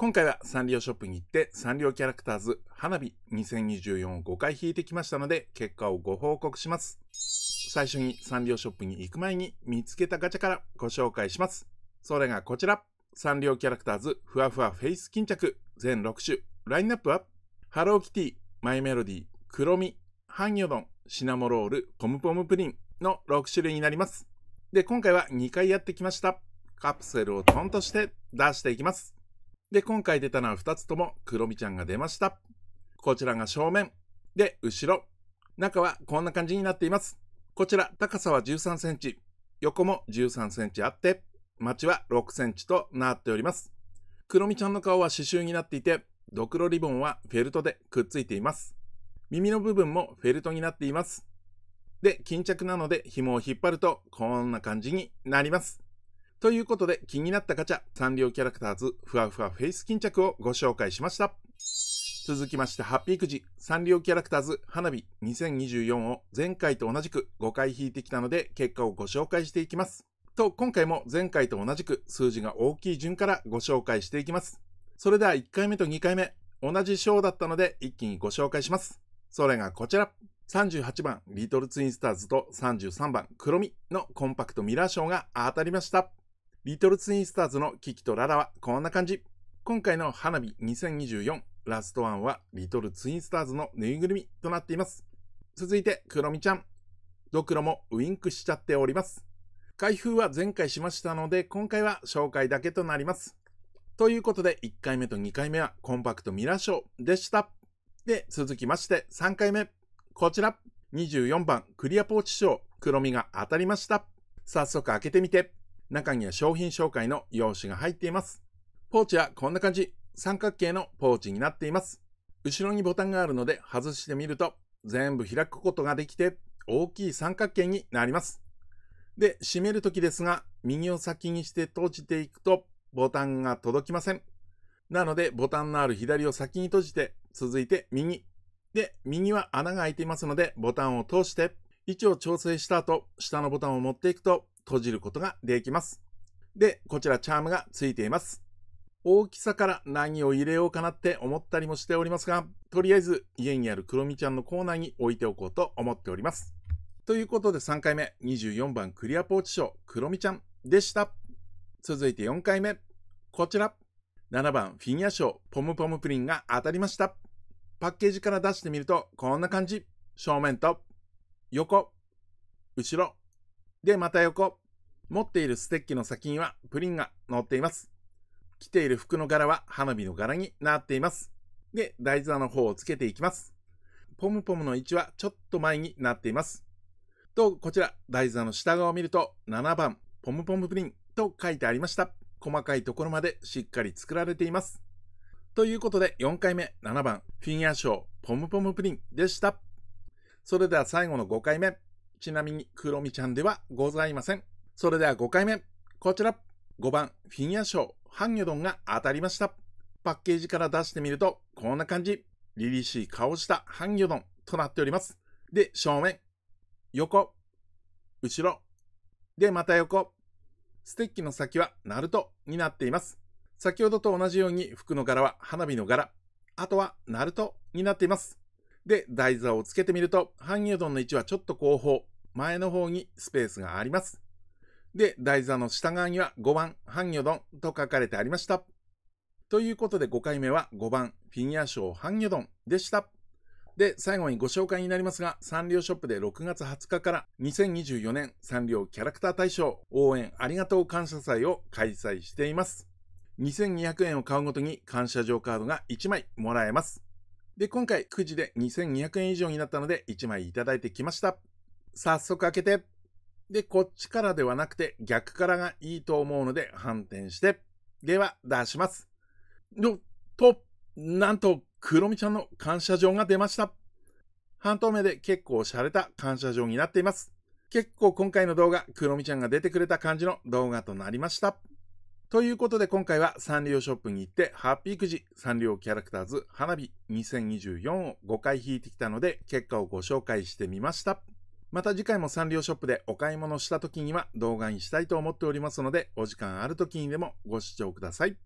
今回はサンリオショップに行ってサンリオキャラクターズ花火2024を5回引いてきましたので結果をご報告します。最初にサンリオショップに行く前に見つけたガチャからご紹介します。それがこちら。サンリオキャラクターズふわふわフェイス巾着全6種。ラインナップはハローキティ、マイメロディ黒クロミ、ハンギョドン、シナモロール、ポムポムプリンの6種類になります。で、今回は2回やってきました。カプセルをトンとして出していきます。で、今回出たのは2つともクロミちゃんが出ました。こちらが正面。で、後ろ。中はこんな感じになっています。こちら、高さは13センチ。横も13センチあって、町は6センチとなっております。クロミちゃんの顔は刺繍になっていて、ドクロリボンはフェルトでくっついています。耳の部分もフェルトになっています。で、巾着なので紐を引っ張るとこんな感じになります。ということで気になったガチャ、サンリオキャラクターズふわふわフェイス巾着をご紹介しました。続きまして、ハッピーくじ、サンリオキャラクターズ花火2024を前回と同じく5回引いてきたので、結果をご紹介していきます。と、今回も前回と同じく数字が大きい順からご紹介していきます。それでは1回目と2回目、同じ章だったので一気にご紹介します。それがこちら。38番、リトルツインスターズと33番、クロミのコンパクトミラー賞が当たりました。リトルツインスターズのキキとララはこんな感じ。今回の花火2024ラストワンはリトルツインスターズのぬいぐるみとなっています。続いて、クロミちゃん。ドクロもウインクしちゃっております。開封は前回しましたので、今回は紹介だけとなります。ということで、1回目と2回目はコンパクトミラーショーでした。で、続きまして3回目。こちら。24番クリアポーチシー、クロミが当たりました。早速開けてみて。中には商品紹介の用紙が入っています。ポーチはこんな感じ。三角形のポーチになっています。後ろにボタンがあるので外してみると全部開くことができて大きい三角形になります。で、閉めるときですが、右を先にして閉じていくとボタンが届きません。なので、ボタンのある左を先に閉じて、続いて右。で、右は穴が開いていますので、ボタンを通して、位置を調整した後、下のボタンを持っていくと、閉じることができます。で、こちらチャームがついています。大きさから何を入れようかなって思ったりもしておりますが、とりあえず家にあるクロミちゃんのコーナーに置いておこうと思っております。ということで3回目、24番クリアポーチ賞、クロミちゃんでした。続いて4回目、こちら。7番フィギュア賞、ポムポムプリンが当たりました。パッケージから出してみると、こんな感じ。正面と、横、後ろ、で、また横、持っているステッキの先にはプリンが乗っています。着ている服の柄は花火の柄になっています。で、台座の方をつけていきます。ポムポムの位置はちょっと前になっています。と、こちら、台座の下側を見ると、7番、ポムポムプリンと書いてありました。細かいところまでしっかり作られています。ということで、4回目、7番、フィギュアショー、ポムポムプリンでした。それでは最後の5回目。ちなみに、クロミちゃんではございません。それでは5回目。こちら。5番、フィギュア賞、ハンギョドンが当たりました。パッケージから出してみると、こんな感じ。凛々しい顔したハンギョドンとなっております。で、正面、横、後ろ、で、また横。ステッキの先はナルトになっています。先ほどと同じように服の柄は花火の柄、あとはナルトになっています。で、台座をつけてみると、ハンギョドンの位置はちょっと後方、前の方にスペースがあります。で、台座の下側には5番、半ド丼と書かれてありました。ということで5回目は5番、フィギュアショー半ド丼でした。で、最後にご紹介になりますが、サンリオショップで6月20日から2024年サンリオキャラクター大賞応援ありがとう感謝祭を開催しています。2200円を買うごとに感謝状カードが1枚もらえます。で、今回くじで2200円以上になったので1枚いただいてきました。早速開けてで、こっちからではなくて逆からがいいと思うので反転して、では出します。の、と、なんと、クロミちゃんの感謝状が出ました。半透明で結構洒落た感謝状になっています。結構今回の動画、クロミちゃんが出てくれた感じの動画となりました。ということで今回はサンリオショップに行ってハッピーくじサンリオキャラクターズ花火2024を5回引いてきたので結果をご紹介してみました。また次回もサンリオショップでお買い物した時には動画にしたいと思っておりますので、お時間ある時にでもご視聴ください。